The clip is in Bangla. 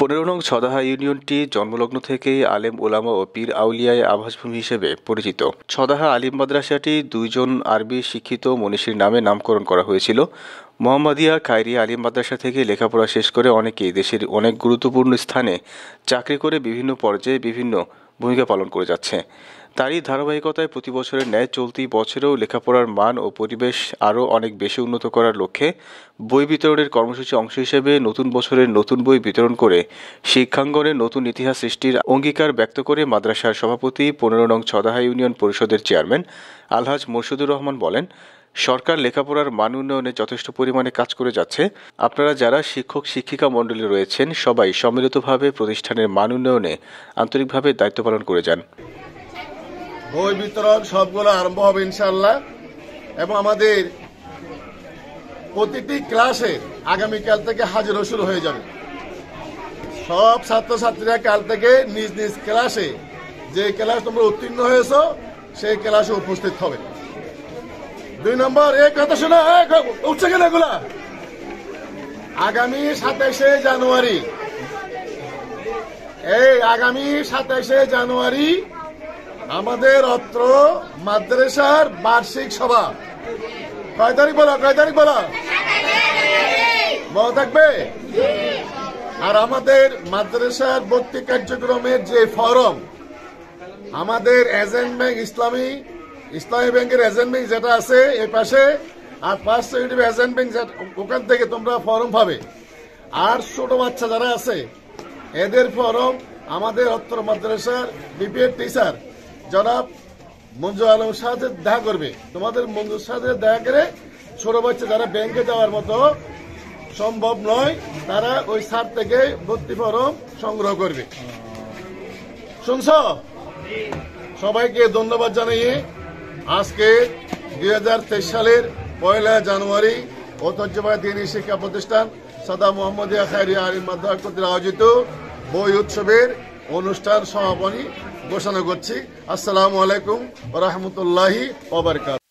পনেরো নং ছদাহা ইউনিয়নটি জন্মলগ্ন থেকেই আলেম ওলামা ও পীর আউলিয়ায় আবাসভূমি হিসেবে পরিচিত ছদাহা আলিম মাদ্রাসাটি দুইজন আরবি শিক্ষিত মনীষীর নামে নামকরণ করা হয়েছিল মোহাম্মদিয়া কায়রি আলিম মাদ্রাসা থেকে লেখাপড়া শেষ করে অনেকেই দেশের অনেক গুরুত্বপূর্ণ স্থানে চাকরি করে বিভিন্ন পর্যায়ে বিভিন্ন ভূমিকা পালন করে যাচ্ছে তারই ধারাবাহিকতায় প্রতি বছরের ন্যায় চলতি বছরেও লেখাপড়ার মান ও পরিবেশ আরও অনেক বেশি উন্নত করার লক্ষ্যে বই বিতরণের কর্মসূচির অংশ হিসেবে নতুন বছরের নতুন বই বিতরণ করে শিক্ষাঙ্গনে নতুন ইতিহাস সৃষ্টির অঙ্গীকার ব্যক্ত করে মাদ্রাসার সভাপতি পনেরো নং ছদাহা ইউনিয়ন পরিষদের চেয়ারম্যান আলহাজ মোরশুদুর রহমান বলেন সরকার লেখাপড়ার মান উন্নয়নে যথেষ্ট পরিমাণে কাজ করে যাচ্ছে আপনারা যারা শিক্ষক শিক্ষিকা মণ্ডলী রয়েছেন সবাই সম্মিলিতভাবে প্রতিষ্ঠানের মান উন্নয়নে আন্তরিকভাবে দায়িত্ব পালন করে যান বই বিতরণ সবগুলো আরম্ভ হবে ইনশাল্লাহ এবং আমাদের প্রতিটি ক্লাসে আগামীকাল থেকে হাজির শুরু হয়ে যাবে সব ছাত্রছাত্রীরা কাল থেকে নিজ নিজ ক্লাসে যে ক্লাস তোমরা উত্তীর্ণ হয়েছ সেই ক্লাসে উপস্থিত হবে দুই নম্বর এক কথা শোনা উঠছে কেন এগুলা আগামী সাতাইশে জানুয়ারি এই আগামী সাতাইশে জানুয়ারি আমাদের অত্র মাদ্রাসার বার্ষিক সভা কয় তারিখ বলা কয় তারিখ বলা মনে থাকবে আর আমাদের মাদ্রাসার ভর্তি কার্যক্রমের যে ফরম আমাদের এজেন্ট ব্যাংক ইসলামী ইসলামী ব্যাংকের এজেন্ট ব্যাংক যেটা আছে এ পাশে আর ফার্স্ট সেক্রেটারি এজেন্ট ব্যাংক ওখান থেকে তোমরা ফরম পাবে আর ছোট বাচ্চা যারা আছে এদের ফরম আমাদের অত্র মাদ্রাসার বিপিএড টিচার জনাব মঞ্জু আলম সাথে দেখা করবে তোমাদের মঞ্জুর সাথে দেখা করে ছোট বাচ্চা যারা ব্যাংকে যাওয়ার মতো সম্ভব নয় তারা ওই সার থেকে ভর্তি ফরম সংগ্রহ করবে শুনছ সবাইকে ধন্যবাদ জানিয়ে আজকে দুই সালের পয়লা জানুয়ারি ঐতিহ্যবাহী দিনী শিক্ষা প্রতিষ্ঠান সাদা মোহাম্মদ খায়রিয়া আলী মাদ্রাকতির আয়োজিত বই উৎসবের অনুষ্ঠান সমাপনী ঘোষণা করছি আসসালামু আলাইকুম রহমতুল্লাহ ওবরকাত